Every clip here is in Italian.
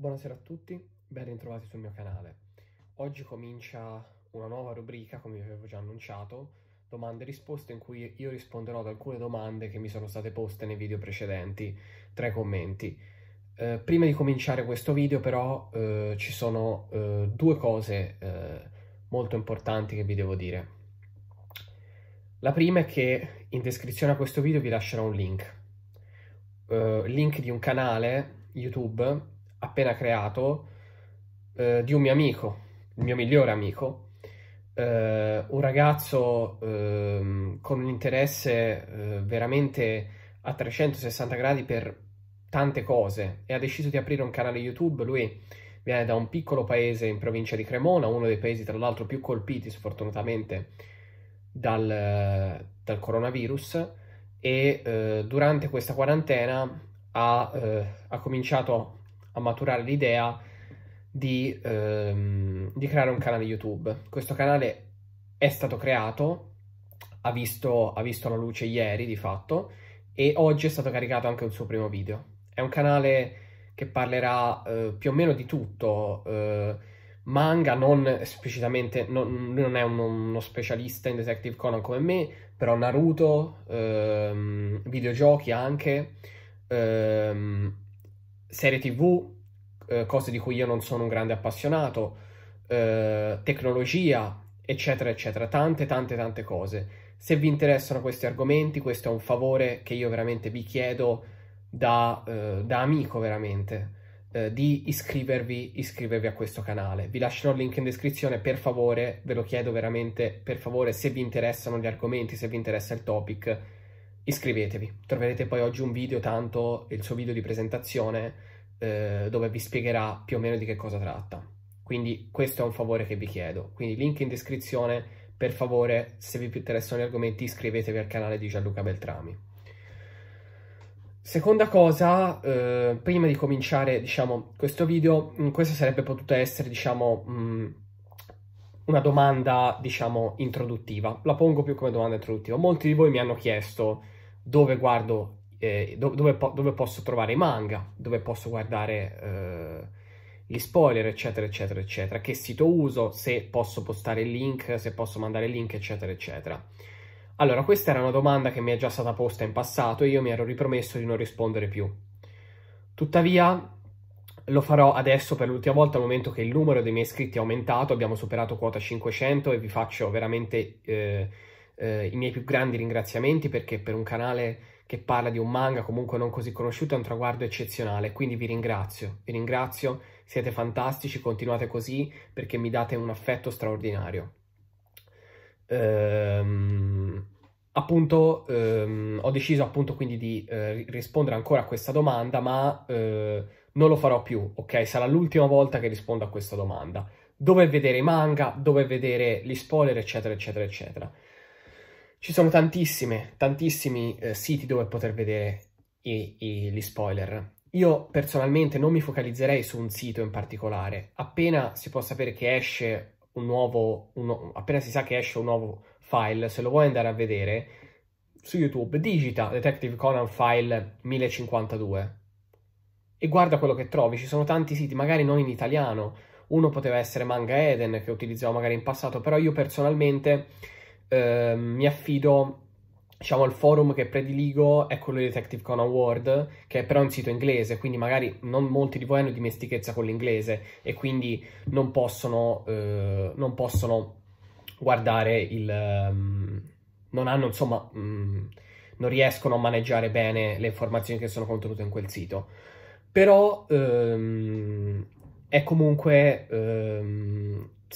Buonasera a tutti, ben ritrovati sul mio canale. Oggi comincia una nuova rubrica, come vi avevo già annunciato, domande e risposte in cui io risponderò ad alcune domande che mi sono state poste nei video precedenti tra i commenti. Eh, prima di cominciare questo video però eh, ci sono eh, due cose eh, molto importanti che vi devo dire. La prima è che in descrizione a questo video vi lascerò un link, eh, link di un canale YouTube appena creato eh, di un mio amico, il mio migliore amico, eh, un ragazzo eh, con un interesse eh, veramente a 360 gradi per tante cose e ha deciso di aprire un canale YouTube. Lui viene da un piccolo paese in provincia di Cremona, uno dei paesi tra l'altro più colpiti sfortunatamente dal, dal coronavirus e eh, durante questa quarantena ha, eh, ha cominciato a maturare l'idea di, ehm, di creare un canale YouTube. Questo canale è stato creato, ha visto, ha visto la luce ieri di fatto, e oggi è stato caricato anche un suo primo video. È un canale che parlerà eh, più o meno di tutto, eh, manga, non esplicitamente, non, non è uno, uno, specialista in Detective Conan come me, però Naruto, ehm, videogiochi anche, ehm, serie tv, eh, cose di cui io non sono un grande appassionato, eh, tecnologia, eccetera, eccetera, tante, tante, tante cose. Se vi interessano questi argomenti, questo è un favore che io veramente vi chiedo da, eh, da amico, veramente, eh, di iscrivervi, iscrivervi a questo canale. Vi lascerò il link in descrizione, per favore, ve lo chiedo veramente, per favore, se vi interessano gli argomenti, se vi interessa il topic, Iscrivetevi, troverete poi oggi un video, tanto il suo video di presentazione, eh, dove vi spiegherà più o meno di che cosa tratta. Quindi questo è un favore che vi chiedo. Quindi link in descrizione, per favore, se vi interessano gli argomenti iscrivetevi al canale di Gianluca Beltrami. Seconda cosa, eh, prima di cominciare, diciamo, questo video, mm, questa sarebbe potuta essere, diciamo, mh, mm, una domanda, diciamo, introduttiva. La pongo più come domanda introduttiva. Molti di voi mi hanno chiesto dove guardo, eh, do dove, po dove, posso trovare i manga, dove posso guardare eh, gli spoiler, eccetera, eccetera, eccetera, che sito uso, se posso postare il link, se posso mandare il link, eccetera, eccetera. Allora, questa era una domanda che mi è già stata posta in passato e io mi ero ripromesso di non rispondere più. Tuttavia, lo farò adesso per l'ultima volta al momento che il numero dei miei iscritti è aumentato, abbiamo superato quota 500 e vi faccio veramente eh, eh, i miei più grandi ringraziamenti perché per un canale che parla di un manga comunque non così conosciuto è un traguardo eccezionale, quindi vi ringrazio, vi ringrazio, siete fantastici, continuate così perché mi date un affetto straordinario. Ehm, appunto, ehm, ho deciso appunto quindi di eh, rispondere ancora a questa domanda, ma eh, non lo farò più, ok? Sarà l'ultima volta che rispondo a questa domanda. Dove vedere i manga, dove vedere gli spoiler, eccetera, eccetera, eccetera. Ci sono tantissime, tantissimi eh, siti dove poter vedere i, i, gli spoiler. Io personalmente non mi focalizzerei su un sito in particolare. Appena si può sapere che esce un nuovo, un, appena si sa che esce un nuovo file, se lo vuoi andare a vedere, su YouTube digita Detective Conan File 1052 e guarda quello che trovi. Ci sono tanti siti, magari non in italiano. Uno poteva essere Manga Eden, che utilizzavo magari in passato, però io personalmente Ehm, mi affido diciamo il forum che prediligo è quello di Detective Conan Award, che è però un sito inglese, quindi magari non molti di voi hanno dimestichezza con l'inglese e quindi non possono, eh, non possono guardare il... Um, non hanno insomma... Um, non riescono a maneggiare bene le informazioni che sono contenute in quel sito. Però um, è comunque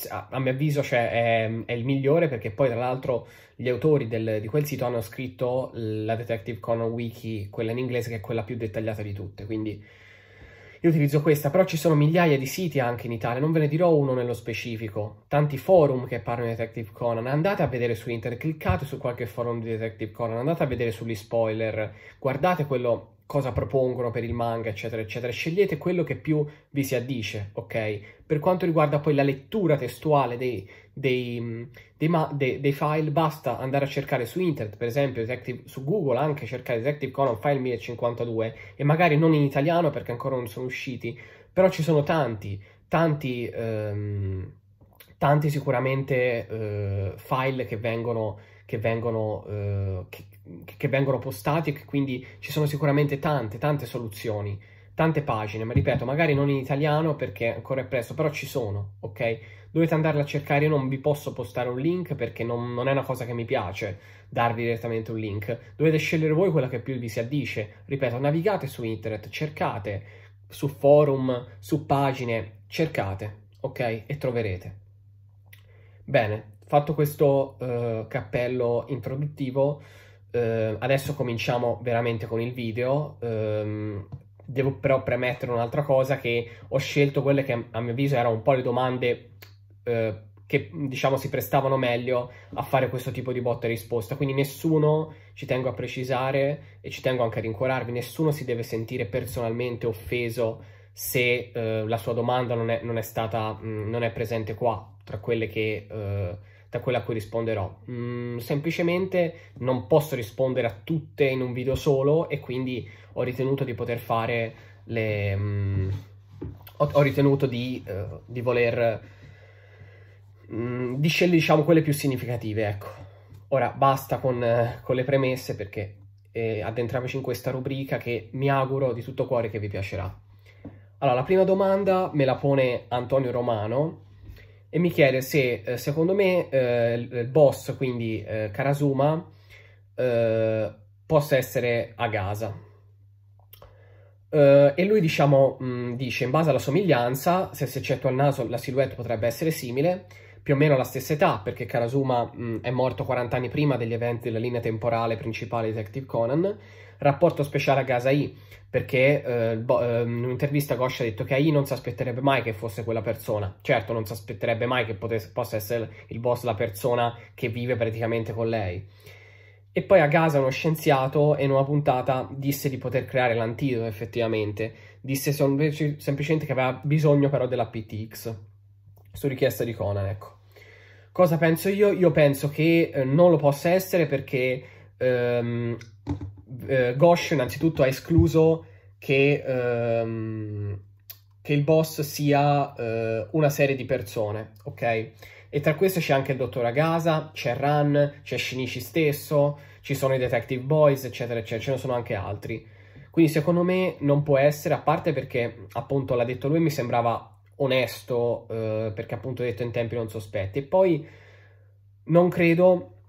a, mio avviso cioè, è, è, il migliore perché poi tra l'altro gli autori del, di quel sito hanno scritto la Detective Conan Wiki, quella in inglese che è quella più dettagliata di tutte, quindi io utilizzo questa, però ci sono migliaia di siti anche in Italia, non ve ne dirò uno nello specifico, tanti forum che parlano di Detective Conan, andate a vedere su internet, cliccate su qualche forum di Detective Conan, andate a vedere sugli spoiler, guardate quello cosa propongono per il manga, eccetera, eccetera. Scegliete quello che più vi si addice, ok? Per quanto riguarda poi la lettura testuale dei, dei, mm, dei, dei, dei file, basta andare a cercare su internet, per esempio, detective, su Google anche cercare Detective Conan File 1052 e magari non in italiano perché ancora non sono usciti, però ci sono tanti, tanti... Ehm, tanti sicuramente eh, file che vengono, che, vengono, eh, che, che vengono postati e che quindi ci sono sicuramente tante, tante soluzioni, tante pagine, ma ripeto, magari non in italiano perché ancora è presto, però ci sono, ok? Dovete andarle a cercare, io non vi posso postare un link perché non, non è una cosa che mi piace darvi direttamente un link, dovete scegliere voi quella che più vi si addice, ripeto, navigate su internet, cercate su forum, su pagine, cercate, ok? E troverete. Bene, fatto questo eh, cappello introduttivo, eh, adesso cominciamo veramente con il video. Ehm, devo però premettere un'altra cosa che ho scelto quelle che a mio avviso erano un po' le domande eh, che diciamo si prestavano meglio a fare questo tipo di botta e risposta. Quindi nessuno, ci tengo a precisare e ci tengo anche a rincuorarvi, nessuno si deve sentire personalmente offeso se eh, la sua domanda non è, non è stata, mh, mm, non è presente qua tra quelle che, eh, da quella a cui risponderò. Mm, semplicemente non posso rispondere a tutte in un video solo e quindi ho ritenuto di poter fare le... Mm, ho, ho, ritenuto di, uh, di voler... Mm, di scegliere diciamo quelle più significative, ecco. Ora basta con, eh, con le premesse perché eh, addentriamoci in questa rubrica che mi auguro di tutto cuore che vi piacerà. Allora, la prima domanda me la pone Antonio Romano e mi chiede se eh, secondo me eh, il boss, quindi eh, Karasuma, eh, possa essere a Gaza. Eh, e lui diciamo, mh, mm, dice, in base alla somiglianza, se si eccetto al naso la silhouette potrebbe essere simile, più o meno la stessa età, perché Karasuma mh, mm, è morto 40 anni prima degli eventi della linea temporale principale di Detective Conan, Rapporto speciale a Gaza I, perché eh, in ehm, un'intervista Goscia ha detto che AI non si aspetterebbe mai che fosse quella persona. Certo, non si aspetterebbe mai che potesse, possa essere il boss la persona che vive praticamente con lei. E poi a Gaza uno scienziato in una puntata disse di poter creare l'antidoto effettivamente, disse sem- semplicemente che aveva bisogno però della PTX, su richiesta di Conan, ecco. Cosa penso io? Io penso che eh, non lo possa essere perché ehm, eh, Gosh innanzitutto ha escluso che, ehm, che il boss sia eh, una serie di persone, ok? E tra queste c'è anche il dottor Agasa, c'è Ran, c'è Shinichi stesso, ci sono i Detective Boys, eccetera, eccetera, ce ne sono anche altri. Quindi secondo me non può essere, a parte perché appunto l'ha detto lui, mi sembrava onesto, eh, perché appunto ha detto in tempi non sospetti. E poi non credo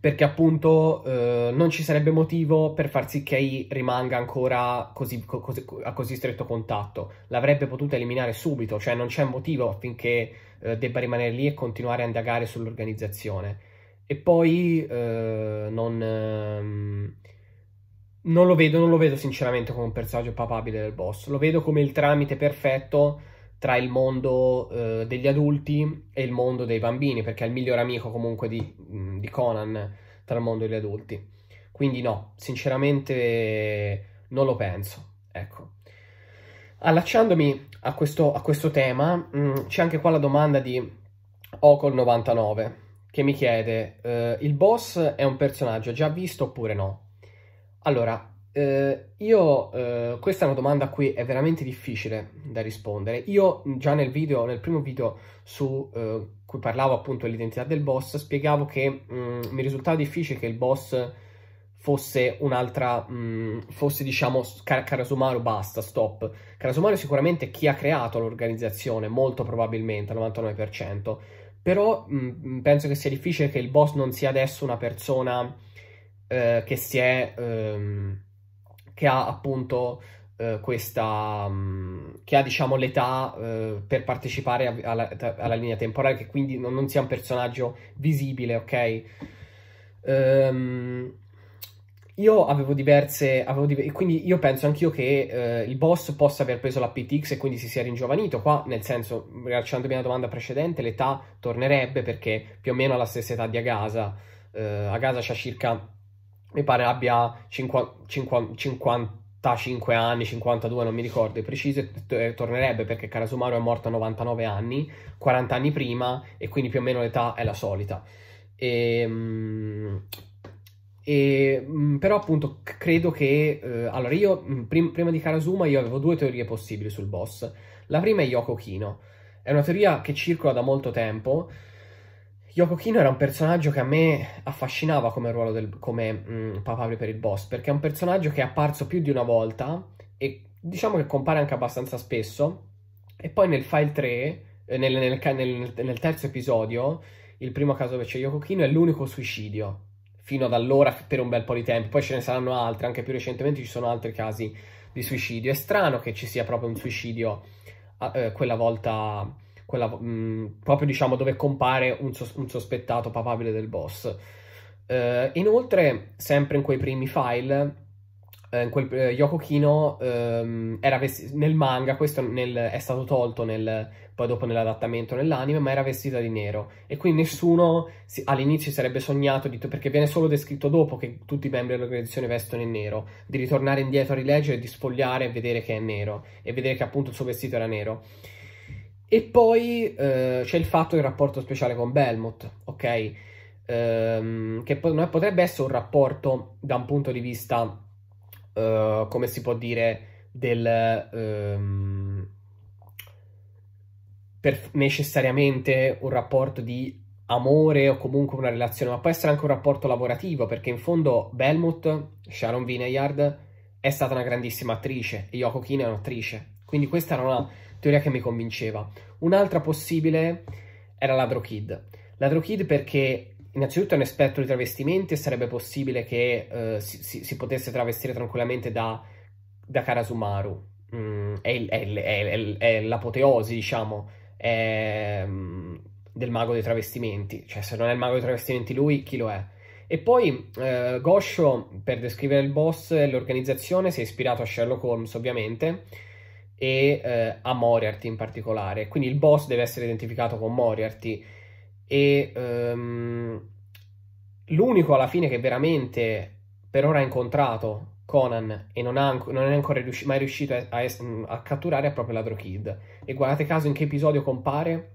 perché appunto eh, non ci sarebbe motivo per far sì che Kei rimanga ancora così, così, a così stretto contatto. L'avrebbe potuta eliminare subito, cioè non c'è motivo affinché eh, debba rimanere lì e continuare a indagare sull'organizzazione. E poi eh, non, ehm, non, lo vedo, non lo vedo sinceramente come un personaggio papabile del boss. Lo vedo come il tramite perfetto tra il mondo eh, degli adulti e il mondo dei bambini, perché è il miglior amico comunque di, mm, di Conan tra il mondo degli adulti. Quindi no, sinceramente non lo penso, ecco. Allacciandomi a questo, a questo tema, mm, c'è anche qua la domanda di Ocol99 che mi chiede eh, il boss è un personaggio già visto oppure no? Allora, eh, io, eh, questa è una domanda qui, è veramente difficile da rispondere. Io già nel video, nel primo video su eh, cui parlavo appunto dell'identità del boss, spiegavo che mh, mm, mi risultava difficile che il boss fosse un'altra, mm, fosse diciamo Karasumaru, basta, stop. Karasumaru è sicuramente chi ha creato l'organizzazione, molto probabilmente, al 99%, però mh, mm, penso che sia difficile che il boss non sia adesso una persona eh, che si è... Ehm, che ha appunto eh, questa, che ha diciamo l'età eh, per partecipare a, alla, alla, linea temporale, che quindi non, non sia un personaggio visibile, ok? Um, io avevo diverse, avevo diver quindi io penso anch'io che eh, il boss possa aver preso la PTX e quindi si sia ringiovanito. Qua, nel senso, rilasciandomi alla domanda precedente, l'età tornerebbe perché più o meno ha la stessa età di Agasa. Eh, Agasa ha circa mi pare abbia 50, 50, 55 anni, 52, non mi ricordo preciso, t- tornerebbe perché Karasumaru è morto a 99 anni, 40 anni prima, e quindi più o meno l'età è la solita. Ehm, e, e, mm, però appunto credo che... Eh, allora io, mm, prim- prima di Karasuma, io avevo due teorie possibili sul boss. La prima è Yoko Kino. È una teoria che circola da molto tempo, Yoko Kino era un personaggio che a me affascinava come ruolo del, come mh, mm, papabile per il boss, perché è un personaggio che è apparso più di una volta e diciamo che compare anche abbastanza spesso. E poi nel file 3, eh, nel, nel, nel, nel terzo episodio, il primo caso dove c'è Yoko Kino è l'unico suicidio fino ad allora per un bel po' di tempo. Poi ce ne saranno altri, anche più recentemente ci sono altri casi di suicidio. È strano che ci sia proprio un suicidio eh, quella volta quella, mh, mm, proprio diciamo dove compare un, sos- un sospettato papabile del boss. Uh, inoltre, sempre in quei primi file, eh, in quel, eh, Yoko Kino ehm, era vesti- nel manga, questo nel, è stato tolto nel, poi dopo nell'adattamento nell'anime, ma era vestita di nero e quindi nessuno si, all'inizio sarebbe sognato, di, perché viene solo descritto dopo che tutti i membri dell'organizzazione vestono in nero, di ritornare indietro a rileggere, di sfogliare e vedere che è nero e vedere che appunto il suo vestito era nero. E poi eh, c'è il fatto del rapporto speciale con Belmont, ok? Ehm, che potrebbe essere un rapporto da un punto di vista, eh, come si può dire, del... Ehm, necessariamente un rapporto di amore o comunque una relazione, ma può essere anche un rapporto lavorativo, perché in fondo Belmut, Sharon Vineyard, è stata una grandissima attrice e Yoko Kine è un'attrice. Quindi questa era una teoria che mi convinceva. Un'altra possibile era Ladro Kid. Ladro Kid perché innanzitutto è un esperto di travestimenti e sarebbe possibile che eh, si, si, si, potesse travestire tranquillamente da, da Karasumaru. Mm, è, il, è, il, è, il, è l'apoteosi, diciamo, mm, del mago dei travestimenti. Cioè, se non è il mago dei travestimenti lui, chi lo è? E poi eh, Gosho, per descrivere il boss e l'organizzazione, si è ispirato a Sherlock Holmes, ovviamente, e eh, a Moriarty in particolare. Quindi il boss deve essere identificato con Moriarty e um, l'unico alla fine che veramente per ora ha incontrato Conan e non, ha, non è ancora riusci, mai riuscito a, a, a, catturare è proprio Ladro Kid. E guardate caso in che episodio compare.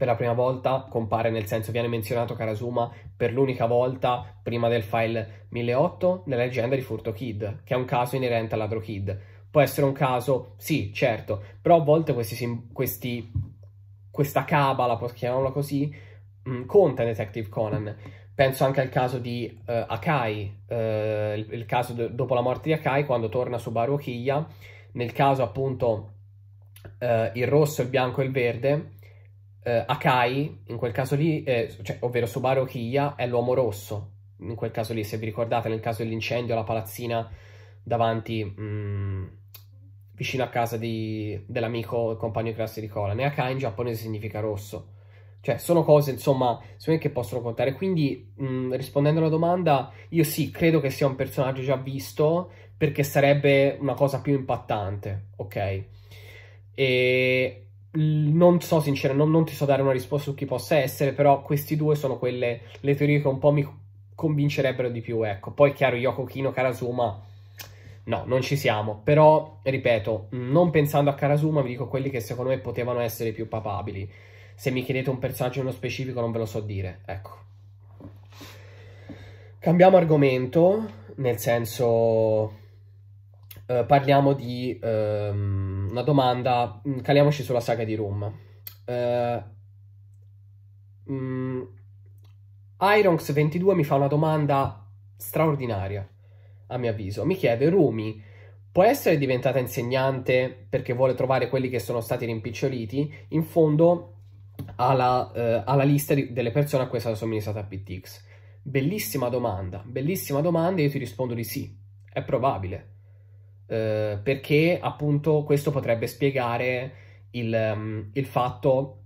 Per la prima volta compare nel senso viene menzionato Karasuma per l'unica volta prima del file 1008 nella leggenda di Furto Kid, che è un caso inerente all'Adro Kid Può essere un caso, sì, certo, però a volte questi, questi questa cabala, chiamiamola così, mh, mm, conta in Detective Conan. Penso anche al caso di uh, Akai, uh, il, il, caso dopo la morte di Akai, quando torna su Baruchia, nel caso appunto uh, il rosso, il bianco e il verde, Akai, in quel caso lì, eh, cioè, ovvero Subaru Kiya, è l'uomo rosso, in quel caso lì, se vi ricordate, nel caso dell'incendio, la palazzina davanti... Mh, mm, vicino a casa di, dell'amico e compagno di classe di Cola. Ne Akai in giapponese significa rosso. Cioè, sono cose, insomma, secondo che possono contare. Quindi, mh, mm, rispondendo alla domanda, io sì, credo che sia un personaggio già visto, perché sarebbe una cosa più impattante, ok? E non so, sinceramente, non, non, ti so dare una risposta su chi possa essere, però questi due sono quelle, le teorie che un po' mi convincerebbero di più, ecco. Poi, chiaro, Yoko Kino, Karasuma No, non ci siamo, però ripeto, non pensando a Karasuma vi dico quelli che secondo me potevano essere più papabili. Se mi chiedete un personaggio nello specifico non ve lo so dire, ecco. Cambiamo argomento, nel senso eh, parliamo di ehm, una domanda, mm, caliamoci sulla saga di Room. Eh, mh, mm, 22 mi fa una domanda straordinaria a mio avviso. Mi chiede Rumi, può essere diventata insegnante perché vuole trovare quelli che sono stati rimpiccioliti? In fondo alla, eh, alla lista di, delle persone a cui è stata somministrata PTX. Bellissima domanda, bellissima domanda io ti rispondo di sì, è probabile. Eh, perché appunto questo potrebbe spiegare il, um, il fatto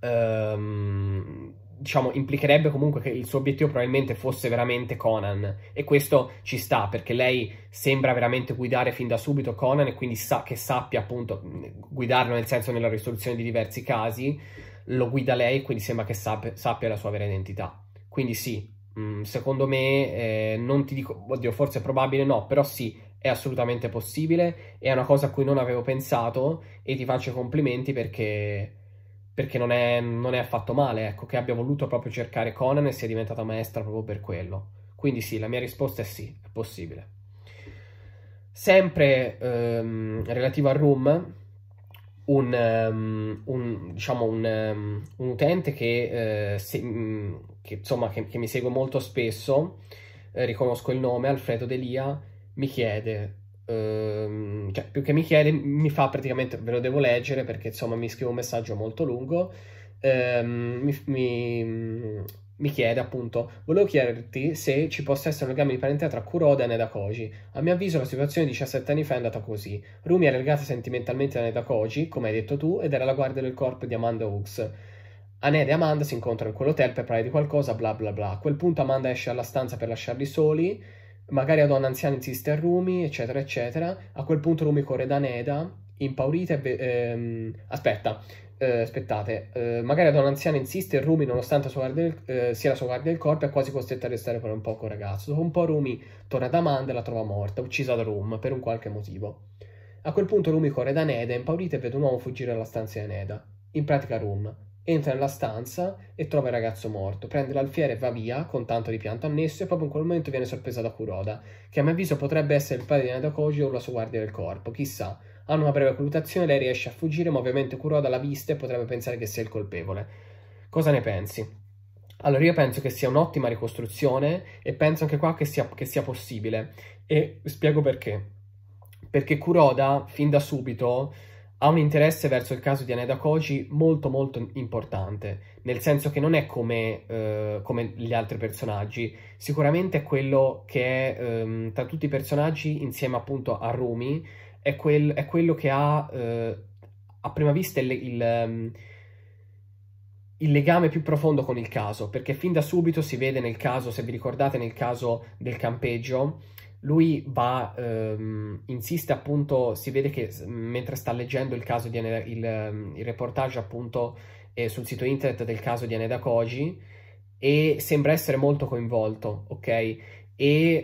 um, diciamo, implicherebbe comunque che il suo obiettivo probabilmente fosse veramente Conan e questo ci sta perché lei sembra veramente guidare fin da subito Conan e quindi sa che sappia appunto guidarlo nel senso nella risoluzione di diversi casi, lo guida lei e quindi sembra che sappia, sappia la sua vera identità. Quindi sì, mh, mm, secondo me eh, non ti dico, oddio, forse è probabile no, però sì, è assolutamente possibile, è una cosa a cui non avevo pensato e ti faccio complimenti perché perché non è, non è, affatto male, ecco, che abbia voluto proprio cercare Conan e sia diventata maestra proprio per quello. Quindi sì, la mia risposta è sì, è possibile. Sempre ehm, relativo al Room, un, um, un, diciamo un, um, un utente che, eh, se, mm, che insomma, che, che, mi segue molto spesso, eh, riconosco il nome, Alfredo Delia, mi chiede ehm, cioè, più che mi chiede, mi fa praticamente, ve lo devo leggere perché insomma mi scrive un messaggio molto lungo, ehm, mi, mi, mi, chiede appunto, volevo chiederti se ci possa essere un legame di parentela tra Kuroda e Nedakoji. A mio avviso la situazione di 17 anni fa è andata così. Rumi era legata sentimentalmente a Nedakoji, come hai detto tu, ed era la guardia del corpo di Amanda Hooks. Aned e Amanda si incontrano in quell'hotel per parlare di qualcosa, bla bla bla. A quel punto Amanda esce dalla stanza per lasciarli soli magari la donna anziana insiste a Rumi, eccetera, eccetera. A quel punto Rumi corre da Neda, impaurita e... Be- ehm, aspetta, eh, aspettate, eh, magari la donna anziana insiste e Rumi, nonostante sua del, eh, sia la sua guardia del corpo, è quasi costretta a restare per un po' col ragazzo. Dopo un po' Rumi torna da Amanda e la trova morta, uccisa da Rum, per un qualche motivo. A quel punto Rumi corre da Neda, impaurita e vede un uomo fuggire dalla stanza di Neda. In pratica Rum, Entra nella stanza e trova il ragazzo morto, prende l'alfiere e va via con tanto di pianto annesso e proprio in quel momento viene sorpresa da Kuroda, che a mio avviso potrebbe essere il padre di Nato Koji o la sua guardia del corpo, chissà. Hanno una breve colluttazione, lei riesce a fuggire, ma ovviamente Kuroda l'ha vista e potrebbe pensare che sia il colpevole. Cosa ne pensi? Allora io penso che sia un'ottima ricostruzione e penso anche qua che sia, che sia possibile e spiego perché. Perché Kuroda fin da subito ha un interesse verso il caso di Aneda Koji molto molto importante, nel senso che non è come, eh, come gli altri personaggi, sicuramente è quello che è ehm, tra tutti i personaggi insieme appunto a Rumi, è, quel, è quello che ha eh, a prima vista il, il, ehm, il legame più profondo con il caso, perché fin da subito si vede nel caso, se vi ricordate nel caso del campeggio, lui va, ehm, insiste appunto, si vede che mentre sta leggendo il caso di Aneda, il, ehm, il reportage appunto eh, sul sito internet del caso di Aneda Koji e sembra essere molto coinvolto, ok? E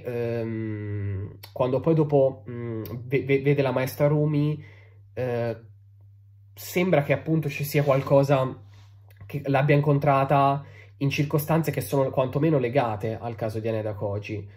ehm, quando poi dopo mh, mm, vede la maestra Rumi, eh, sembra che appunto ci sia qualcosa che l'abbia incontrata in circostanze che sono quantomeno legate al caso di Aneda Koji.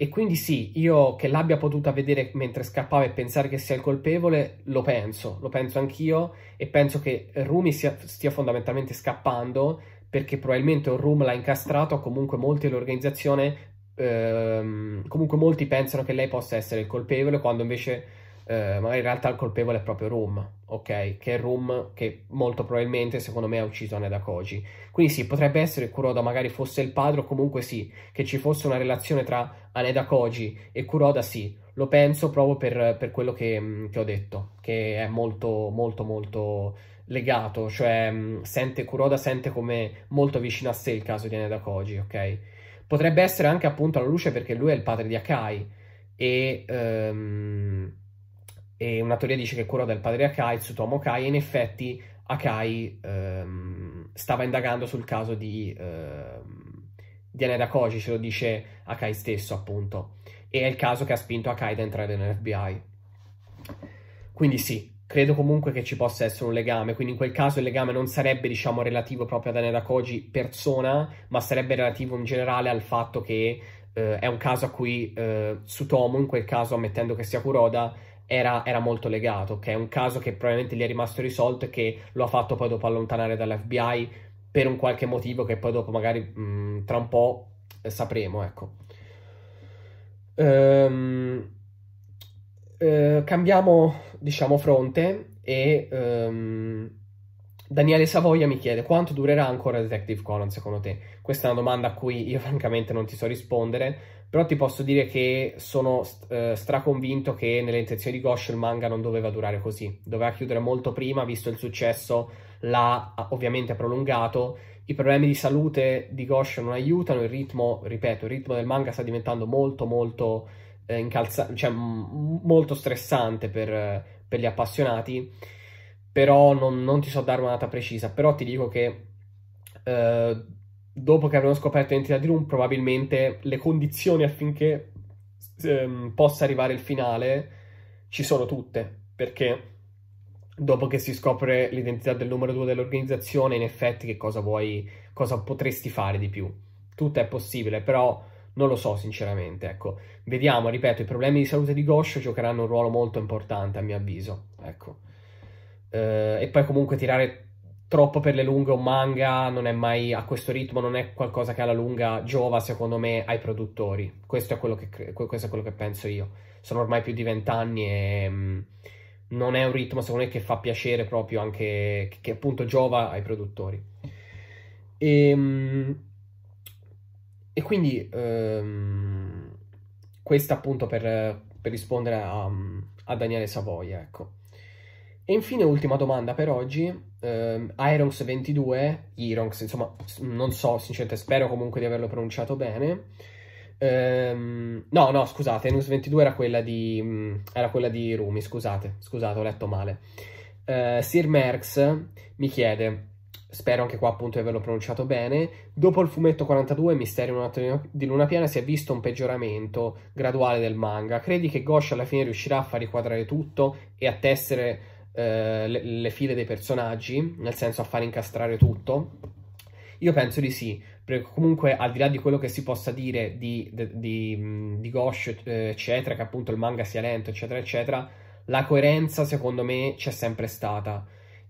E quindi sì, io che l'abbia potuta vedere mentre scappava e pensare che sia il colpevole, lo penso, lo penso anch'io e penso che Rumi sia, stia fondamentalmente scappando perché probabilmente un Room l'ha incastrato o comunque molti dell'organizzazione, ehm, comunque molti pensano che lei possa essere il colpevole quando invece eh, magari in realtà il colpevole è proprio Rum, ok? Che è Rum che molto probabilmente, secondo me, ha ucciso Neda Koji. Quindi sì, potrebbe essere che Kuroda magari fosse il padre, o comunque sì, che ci fosse una relazione tra Aneda Koji e Kuroda, sì. Lo penso proprio per, per quello che, mm, che, ho detto, che è molto, molto, molto legato, cioè mm, sente, Kuroda sente come molto vicino a sé il caso di Aneda Koji, ok? Potrebbe essere anche appunto alla luce perché lui è il padre di Akai e... Um, e una teoria dice che curò del padre Akai, Tsutomo Kai, e in effetti Akai ehm, stava indagando sul caso di, ehm, di Aneda Koji, ce lo dice Akai stesso appunto, e è il caso che ha spinto Akai ad entrare nell'FBI. Quindi sì, credo comunque che ci possa essere un legame, quindi in quel caso il legame non sarebbe diciamo relativo proprio ad Aneda Koji persona, ma sarebbe relativo in generale al fatto che eh, è un caso a cui eh, Tsutomo, in quel caso ammettendo che sia Kuroda, era, era, molto legato, che è un caso che probabilmente gli è rimasto risolto e che lo ha fatto poi dopo allontanare dall'FBI per un qualche motivo che poi dopo magari mh, mm, tra un po' sapremo, ecco. Ehm, eh, cambiamo, diciamo, fronte e ehm, Daniele Savoia mi chiede quanto durerà ancora Detective Conan secondo te? Questa è una domanda a cui io francamente non ti so rispondere, però ti posso dire che sono eh, straconvinto che nelle intenzioni di Gosh il manga non doveva durare così. Doveva chiudere molto prima, visto il successo, l'ha ah, ovviamente prolungato. I problemi di salute di Gosh non aiutano, il ritmo, ripeto, il ritmo del manga sta diventando molto molto, eh, incalza- cioè, molto stressante per, per, gli appassionati. Però non, non, ti so dare una data precisa, però ti dico che... Eh, dopo che avevano scoperto l'entità di Room, probabilmente le condizioni affinché ehm, possa arrivare il finale ci sono tutte, perché dopo che si scopre l'identità del numero 2 dell'organizzazione, in effetti che cosa vuoi, cosa potresti fare di più? Tutto è possibile, però non lo so sinceramente, ecco. Vediamo, ripeto, i problemi di salute di Goscio giocheranno un ruolo molto importante a mio avviso, ecco. Eh, e poi comunque tirare troppo per le lunghe un manga non è mai a questo ritmo, non è qualcosa che alla lunga giova secondo me ai produttori. Questo è quello che, questo è quello che penso io. Sono ormai più di vent'anni e mh, mm, non è un ritmo secondo me che fa piacere proprio anche che, che appunto giova ai produttori. E, ehm, mh, e quindi ehm, questa appunto per, per rispondere a, mm, a Daniele Savoia, ecco. E infine ultima domanda per oggi, ehm, Ironx 22, Irons, insomma, non so sinceramente, spero comunque di averlo pronunciato bene. Ehm, no, no, scusate, Ironx 22 era quella di, mm, era quella di Rumi, scusate, scusate, ho letto male. Eh, Sir Merx mi chiede, spero anche qua appunto di averlo pronunciato bene, dopo il fumetto 42 Misterio di Luna Piena, si è visto un peggioramento graduale del manga. Credi che Gosh alla fine riuscirà a far riquadrare tutto e a tessere eh, le, le file dei personaggi, nel senso a far incastrare tutto? Io penso di sì, perché comunque al di là di quello che si possa dire di, di, di, di Gosh, eh, eccetera, che appunto il manga sia lento, eccetera, eccetera, la coerenza secondo me c'è sempre stata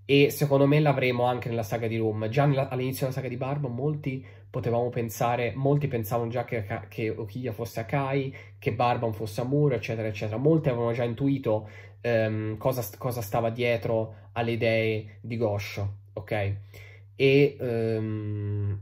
e secondo me l'avremo anche nella saga di Room. Già all'inizio della saga di Barba molti potevamo pensare, molti pensavano già che, che Okiya fosse Akai, che Barban fosse Amuro, eccetera, eccetera. Molti avevano già intuito ehm, cosa, cosa, stava dietro alle idee di Gosho, ok? E, ehm,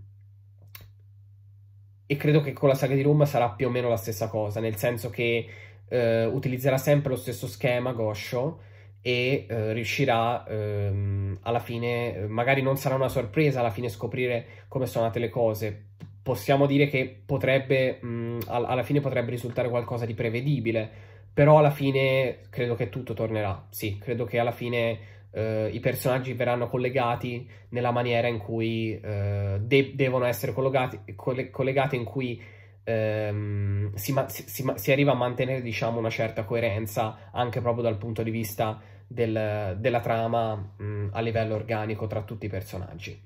e, credo che con la saga di Room sarà più o meno la stessa cosa, nel senso che eh, utilizzerà sempre lo stesso schema Gosho e eh, riuscirà ehm, alla fine, magari non sarà una sorpresa alla fine scoprire come sono andate le cose, possiamo dire che potrebbe, mh, mm, alla fine potrebbe risultare qualcosa di prevedibile, però alla fine credo che tutto tornerà, sì, credo che alla fine eh, i personaggi verranno collegati nella maniera in cui eh, de devono essere collegati, coll collegati in cui ehm, si, si, si, arriva a mantenere diciamo, una certa coerenza anche proprio dal punto di vista del, della trama mh, mm, a livello organico tra tutti i personaggi.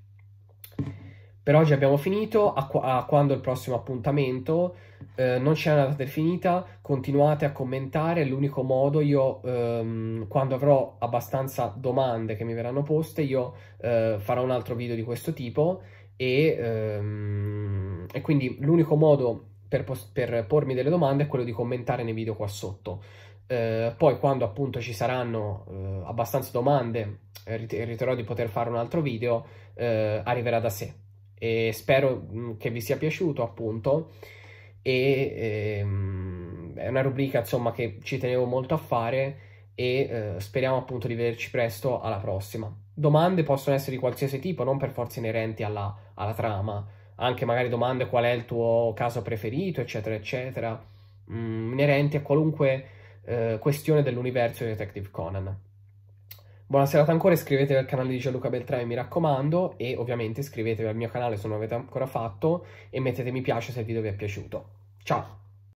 Per oggi abbiamo finito, a, qua, a quando il prossimo appuntamento, eh, non c'è una data definita, continuate a commentare, è l'unico modo, io ehm, quando avrò abbastanza domande che mi verranno poste, io eh, farò un altro video di questo tipo e, ehm, e quindi l'unico modo per, per, pormi delle domande è quello di commentare nei video qua sotto. Eh, poi quando appunto ci saranno eh, abbastanza domande, eh, riterrò di poter fare un altro video, eh, arriverà da sé. E spero mm, che vi sia piaciuto appunto e ehm, è una rubrica insomma che ci tenevo molto a fare e eh, speriamo appunto di vederci presto alla prossima. Domande possono essere di qualsiasi tipo, non per forza inerenti alla, alla trama, anche magari domande qual è il tuo caso preferito, eccetera, eccetera, mh, mm, inerenti a qualunque eh, questione dell'universo di Detective Conan. Buona serata ancora, iscrivetevi al canale di Gianluca Beltrami, mi raccomando, e ovviamente iscrivetevi al mio canale se non l'avete ancora fatto e mettete mi piace se il video vi è piaciuto. Ciao!